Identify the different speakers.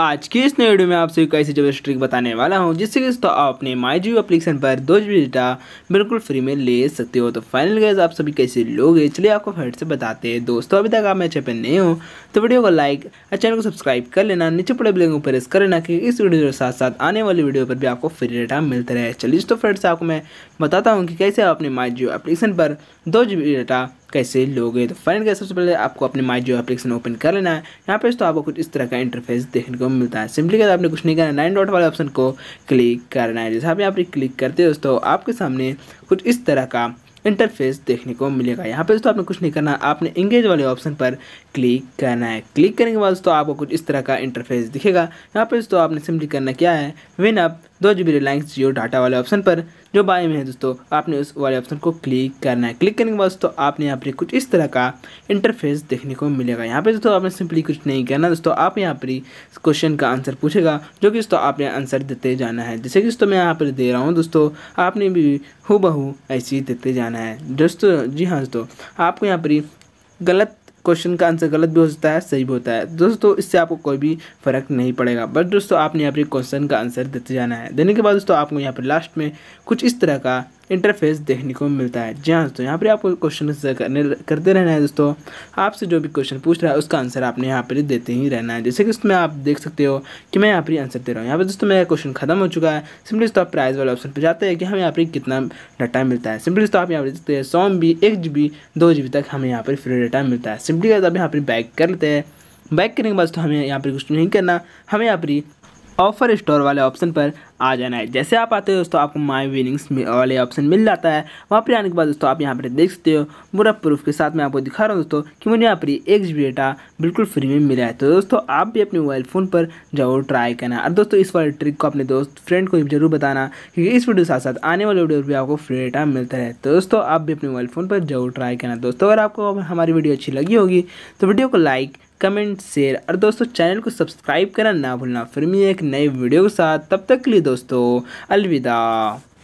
Speaker 1: आज के इस नए वीडियो में आपसे ऐसी जबरदस्त ट्रिक बताने वाला हूँ जिससे कि दोस्तों आप अपने माई जियो अपलीकेशन पर दो जी डेटा बिल्कुल फ्री में ले सकते हो तो फाइनल गैस आप सभी कैसे लोगे चलिए आपको फ्रेंड से बताते हैं दोस्तों अभी तक आप मेरे चैनल पर नए हो तो वीडियो को लाइक और चैनल को सब्सक्राइब कर लेना नीचे पड़े बिल्कुल को प्रेस कर लेना कि इस वीडियो के साथ साथ आने वाली वीडियो पर भी आपको फ्री डेटा मिलता रहे चलिए दोस्तों फ्रेंड से आपको मैं बताता हूँ कि कैसे आप अपने माई जियो एप्लीकेशन पर दो जी डेटा कैसे लोगे तो फाइनल का सबसे पहले आपको अपने माई जो एप्लीकेशन ओपन कर लेना है यहाँ पे तो आपको कुछ इस तरह का इंटरफेस देखने को मिलता है सिंपली कहते आपने कुछ नहीं करना नाइन डॉट वाले ऑप्शन को क्लिक करना है जैसे आप यहाँ पर क्लिक करते हो दोस्तों आपके सामने कुछ इस तरह का इंटरफेस देखने को मिलेगा यहाँ पे दोस्तों आपने कुछ नहीं करना आपने इंगेज वाले ऑप्शन पर क्लिक करना है क्लिक करने के बाद दोस्तों आपको कुछ इस तरह का इंटरफेस दिखेगा यहाँ पे दोस्तों आपने सिंपली करना क्या है विन अप दो G B Reliance Jio data वाले ऑप्शन पर जो बाय में है दोस्तों आपने उस वाले ऑप्शन को क्लिक करना है क्लिक करने के बाद दोस्तों आपने यहाँ पर कुछ इस तरह का इंटरफेस देखने को मिलेगा यहाँ पे दोस्तों आपने सिंपली कुछ नहीं करना दोस्तों आप यहाँ पर क्वेश्चन का आंसर पूछेगा जो कि दोस्तों आपने आंसर देते जाना है जैसे कि दोस्तों मैं यहाँ पर दे रहा हूँ दोस्तों आपने भी हु बहू ऐसी देते जाना है दोस्तों जी हाँ दोस्तों आपको यहाँ पर गलत क्वेश्चन का आंसर गलत भी हो सकता है सही भी होता है दोस्तों इससे आपको कोई भी फर्क नहीं पड़ेगा बट दोस्तों आपने यहाँ पर क्वेश्चन का आंसर देते जाना है देने के बाद दोस्तों आपको यहाँ पर लास्ट में कुछ इस तरह का इंटरफेस देखने को मिलता है जी हाँ दोस्तों यहाँ पर आपको क्वेश्चन करने करते रहना है दोस्तों आपसे जो भी क्वेश्चन पूछ रहा है उसका आंसर आपने यहाँ पर देते ही रहना है जैसे कि उसमें आप देख सकते हो कि मैं यहाँ पर आंसर दे रहा हूँ यहाँ पर दोस्तों मेरा क्वेश्चन खत्म हो चुका है सिंपली दोस्तों आप प्राइज वाले ऑप्शन पर जाते हैं कि हमें यहाँ पर कितना डाटा मिलता है सिंपली दोस्तों आप यहाँ पर देख सकते हैं सौ बी एक जी बी दो जी बी तक हमें यहाँ पर फ्री डाटा मिलता है सिंपली आप यहाँ पर बैक कर लेते हैं बैक करने के बाद तो हमें यहाँ पर कुछ नहीं करना हमें यहाँ पर ऑफर स्टोर वाले ऑप्शन पर आ जाना है जैसे आप आते हो दोस्तों आपको माई विनिंग्स वाले ऑप्शन मिल जाता है वहाँ पर आने के बाद दोस्तों आप यहाँ पर देख सकते हो बुरा प्रूफ के साथ मैं आपको दिखा रहा हूँ दोस्तों कि मुझे यहाँ पर एक जी डेटा बिल्कुल फ्री में मिला है तो दोस्तों आप भी अपने मोबाइल फ़ोन पर जरूर ट्राई करना और दोस्तों इस वाले ट्रिक को अपने दोस्त फ्रेंड को जरूर बताना क्योंकि इस वीडियो के साथ साथ आने वाले वीडियो पर भी आपको फ्री डेटा मिलता है तो दोस्तों आप भी अपने मोबाइल फ़ोन पर जरूर ट्राई करना दोस्तों अगर आपको हमारी वीडियो अच्छी लगी होगी तो वीडियो को लाइक कमेंट शेयर और दोस्तों चैनल को सब्सक्राइब करना ना भूलना फिर मैं एक नए वीडियो के साथ तब तक के लिए दोस्तों अलविदा